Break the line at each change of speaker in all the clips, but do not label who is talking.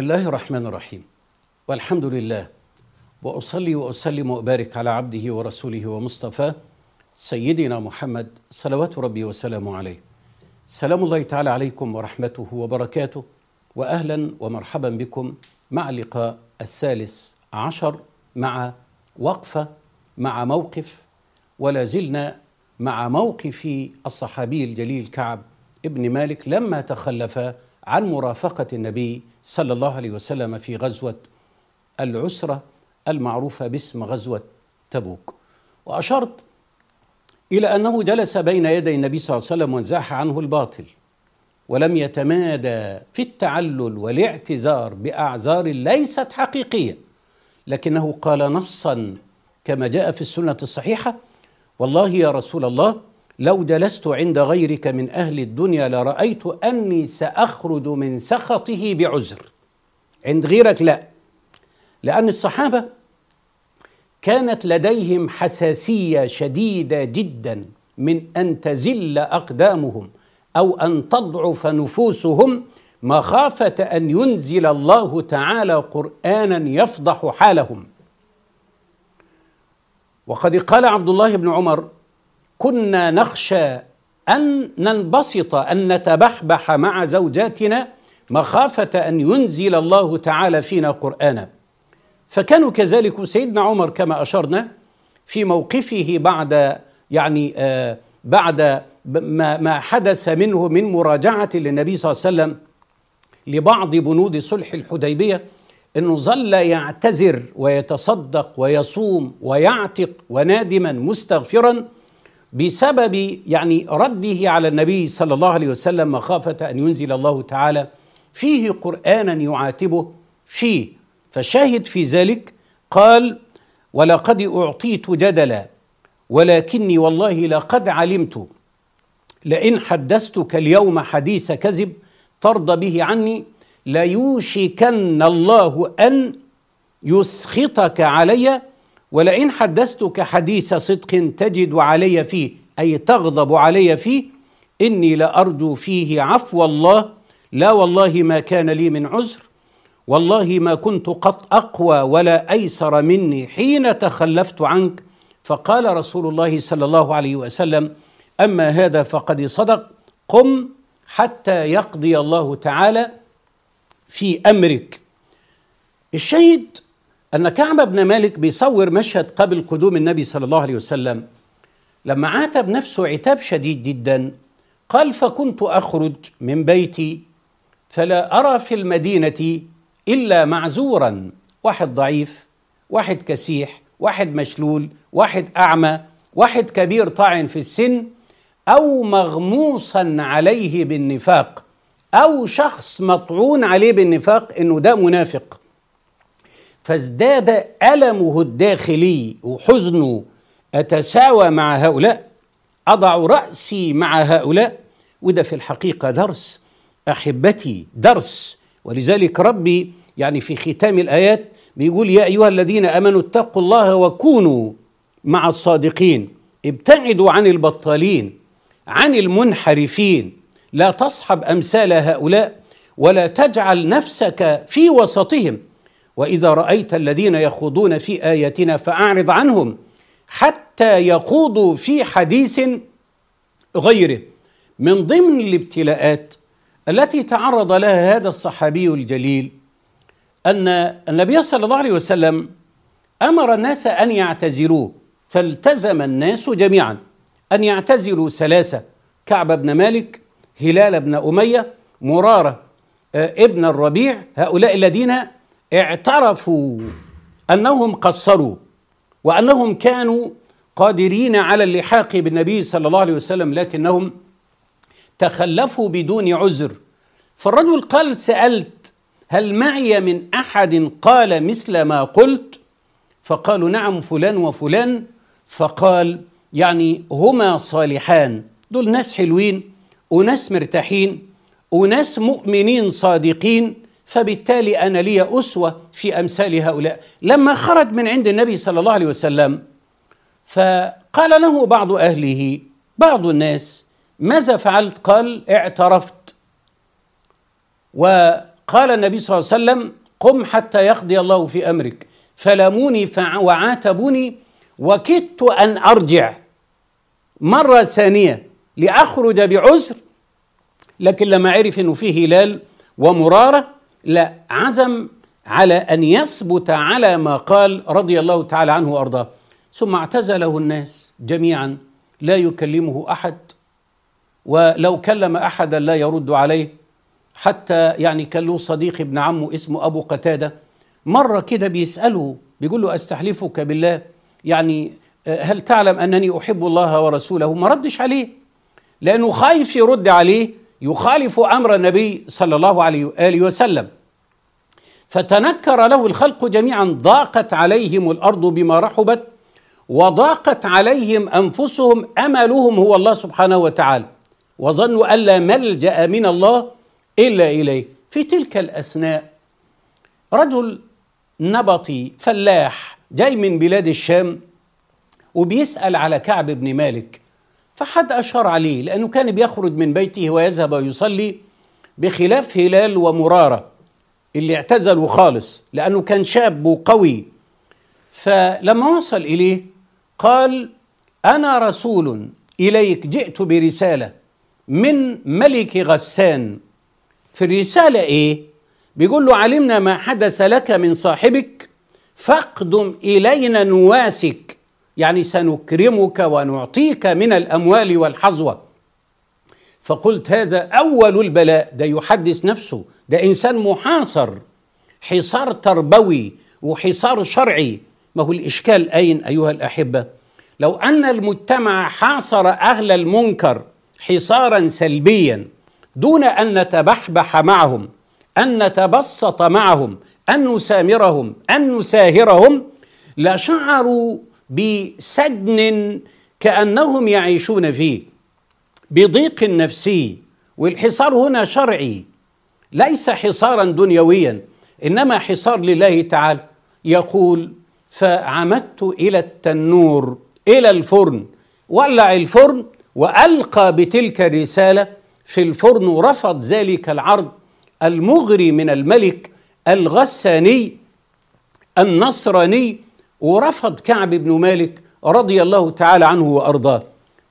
بسم الله الرحمن الرحيم والحمد لله واصلي واسلم وابارك على عبده ورسوله ومصطفاه سيدنا محمد صلوات ربي وسلامه عليه سلام الله تعالى عليكم ورحمته وبركاته واهلا ومرحبا بكم مع اللقاء الثالث عشر مع وقفه مع موقف ولا زلنا مع موقف الصحابي الجليل كعب ابن مالك لما تخلف عن مرافقه النبي صلى الله عليه وسلم في غزوة العسرة المعروفة باسم غزوة تبوك وأشرت إلى أنه جلس بين يدي النبي صلى الله عليه وسلم وانزاح عنه الباطل ولم يتمادى في التعلل والاعتذار بأعذار ليست حقيقية لكنه قال نصا كما جاء في السنة الصحيحة والله يا رسول الله لو جلست عند غيرك من اهل الدنيا لرايت اني ساخرج من سخطه بعذر عند غيرك لا لان الصحابه كانت لديهم حساسيه شديده جدا من ان تزل اقدامهم او ان تضعف نفوسهم مخافه ان ينزل الله تعالى قرانا يفضح حالهم وقد قال عبد الله بن عمر كنا نخشى ان ننبسط ان نتبحبح مع زوجاتنا مخافه ان ينزل الله تعالى فينا قرانا فكانوا كذلك سيدنا عمر كما اشرنا في موقفه بعد يعني آه بعد ما ما حدث منه من مراجعه للنبي صلى الله عليه وسلم لبعض بنود صلح الحديبيه انه ظل يعتذر ويتصدق ويصوم ويعتق ونادما مستغفرا بسبب يعني رده على النبي صلى الله عليه وسلم مخافه ان ينزل الله تعالى فيه قرانا يعاتبه فيه فشاهد في ذلك قال ولقد اعطيت جدلا ولكني والله لقد علمت لئن حدثتك اليوم حديث كذب ترضى به عني ليوشكن الله ان يسخطك علي ولئن حدثتك حديث صدق تجد علي فيه اي تغضب علي فيه اني لارجو فيه عفو الله لا والله ما كان لي من عذر والله ما كنت قط اقوى ولا ايسر مني حين تخلفت عنك فقال رسول الله صلى الله عليه وسلم اما هذا فقد صدق قم حتى يقضي الله تعالى في امرك الشاهد أن كعب بن مالك بيصور مشهد قبل قدوم النبي صلى الله عليه وسلم لما عاتب نفسه عتاب شديد جدا قال فكنت أخرج من بيتي فلا أرى في المدينة إلا معزورا واحد ضعيف واحد كسيح واحد مشلول واحد أعمى واحد كبير طاعن في السن أو مغموصا عليه بالنفاق أو شخص مطعون عليه بالنفاق إنه ده منافق فازداد ألمه الداخلي وحزنه أتساوى مع هؤلاء أضع رأسي مع هؤلاء وده في الحقيقة درس أحبتي درس ولذلك ربي يعني في ختام الآيات بيقول يا أيها الذين آمنوا اتقوا الله وكونوا مع الصادقين ابتعدوا عن البطالين عن المنحرفين لا تصحب أمثال هؤلاء ولا تجعل نفسك في وسطهم واذا رايت الذين يخوضون في اياتنا فاعرض عنهم حتى يخوضوا في حديث غيره من ضمن الابتلاءات التي تعرض لها هذا الصحابي الجليل ان النبي صلى الله عليه وسلم امر الناس ان يعتزلوا فالتزم الناس جميعا ان يعتزلوا ثلاثه كعب بن مالك هلال بن اميه مراره آه، ابن الربيع هؤلاء الذين اعترفوا انهم قصروا وانهم كانوا قادرين على اللحاق بالنبي صلى الله عليه وسلم لكنهم تخلفوا بدون عذر فالرجل قال سالت هل معي من احد قال مثل ما قلت فقالوا نعم فلان وفلان فقال يعني هما صالحان دول ناس حلوين وناس مرتاحين وناس مؤمنين صادقين فبالتالي انا لي اسوه في امثال هؤلاء لما خرج من عند النبي صلى الله عليه وسلم فقال له بعض اهله بعض الناس ماذا فعلت قال اعترفت وقال النبي صلى الله عليه وسلم قم حتى يقضي الله في امرك فلموني وعاتبوني وكدت ان ارجع مره ثانيه لاخرج بعذر لكن لما عرف انه فيه هلال ومراره لا عزم على ان يثبت على ما قال رضي الله تعالى عنه وارضاه ثم اعتزله الناس جميعا لا يكلمه احد ولو كلم احدا لا يرد عليه حتى يعني كان له صديق ابن عمه اسمه ابو قتاده مره كده بيساله بيقول له استحلفك بالله يعني آه، هل تعلم انني احب الله ورسوله ما ردش عليه لانه خايف يرد عليه يخالف امر النبي صلى الله عليه واله وسلم فتنكر له الخلق جميعا ضاقت عليهم الارض بما رحبت وضاقت عليهم انفسهم املهم هو الله سبحانه وتعالى وظنوا الا ملجا من الله الا اليه في تلك الاثناء رجل نبطي فلاح جاي من بلاد الشام وبيسال على كعب بن مالك فحد أشار عليه لأنه كان بيخرج من بيته ويذهب ويصلي بخلاف هلال ومرارة اللي اعتزلوا خالص لأنه كان شاب وقوي فلما وصل إليه قال أنا رسول إليك جئت برسالة من ملك غسان في الرسالة إيه؟ بيقول له علمنا ما حدث لك من صاحبك فاقدم إلينا نواسك يعني سنكرمك ونعطيك من الاموال والحظوه فقلت هذا اول البلاء ده يحدث نفسه ده انسان محاصر حصار تربوي وحصار شرعي ما هو الاشكال اين ايها الاحبه لو ان المجتمع حاصر اهل المنكر حصارا سلبيا دون ان نتبحبح معهم ان نتبسط معهم ان نسامرهم ان نساهرهم لشعروا بسجن كانهم يعيشون فيه بضيق نفسي والحصار هنا شرعي ليس حصارا دنيويا انما حصار لله تعالى يقول فعمدت الى التنور الى الفرن ولع الفرن والقى بتلك الرساله في الفرن ورفض ذلك العرض المغري من الملك الغساني النصراني ورفض كعب بن مالك رضي الله تعالى عنه وارضاه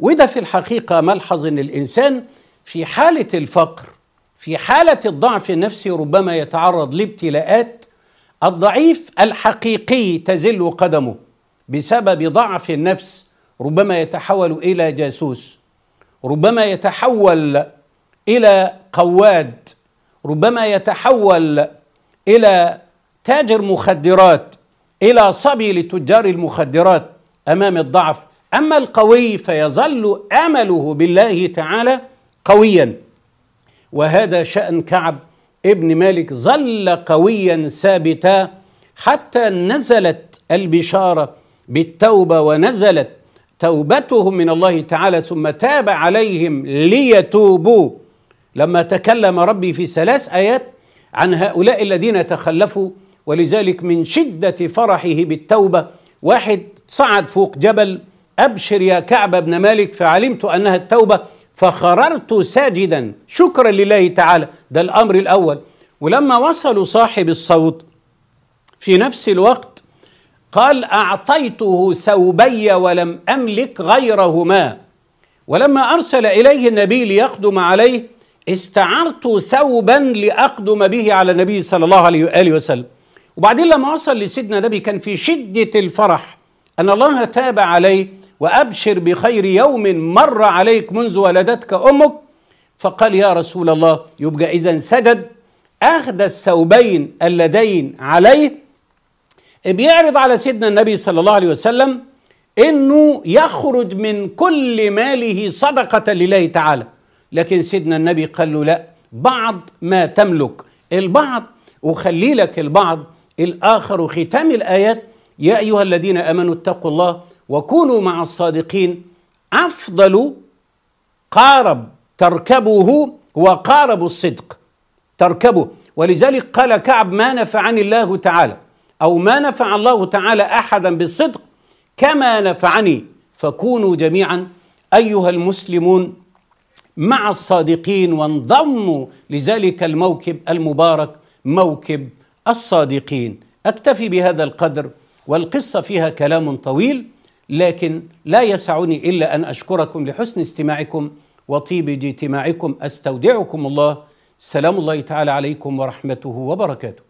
وده في الحقيقه ملحظ ان الانسان في حاله الفقر في حاله الضعف النفسي ربما يتعرض لابتلاءات الضعيف الحقيقي تزل قدمه بسبب ضعف النفس ربما يتحول الى جاسوس ربما يتحول الى قواد ربما يتحول الى تاجر مخدرات إلى صبي لتجار المخدرات أمام الضعف أما القوي فيظل أمله بالله تعالى قويا وهذا شأن كعب ابن مالك ظل قويا ثابتا حتى نزلت البشارة بالتوبة ونزلت توبتهم من الله تعالى ثم تاب عليهم ليتوبوا لما تكلم ربي في ثلاث آيات عن هؤلاء الذين تخلفوا ولذلك من شدة فرحه بالتوبة واحد صعد فوق جبل أبشر يا كعب بن مالك فعلمت أنها التوبة فخررت ساجدا شكرا لله تعالى ده الأمر الأول ولما وصلوا صاحب الصوت في نفس الوقت قال أعطيته ثوبي ولم أملك غيرهما ولما أرسل إليه النبي ليقدم عليه استعرت ثوبا لأقدم به على النبي صلى الله عليه وآله وسلم وبعدين لما وصل لسيدنا النبي كان في شدة الفرح أن الله تاب عليه وأبشر بخير يوم مر عليك منذ ولدتك أمك فقال يا رسول الله يبقى إذا سجد أخذ الثوبين اللذين عليه بيعرض على سيدنا النبي صلى الله عليه وسلم انه يخرج من كل ماله صدقه لله تعالى لكن سيدنا النبي قال له لا بعض ما تملك البعض وخلي لك البعض الآخر ختام الآيات يا أيها الذين آمنوا اتقوا الله وكونوا مع الصادقين أفضل قارب تركبه هو قارب الصدق تركبه ولذلك قال كعب ما نفعني الله تعالى أو ما نفع الله تعالى أحدا بالصدق كما نفعني فكونوا جميعا أيها المسلمون مع الصادقين وانضموا لذلك الموكب المبارك موكب الصادقين اكتفي بهذا القدر والقصه فيها كلام طويل لكن لا يسعني الا ان اشكركم لحسن استماعكم وطيب اجتماعكم استودعكم الله سلام الله تعالى عليكم ورحمته وبركاته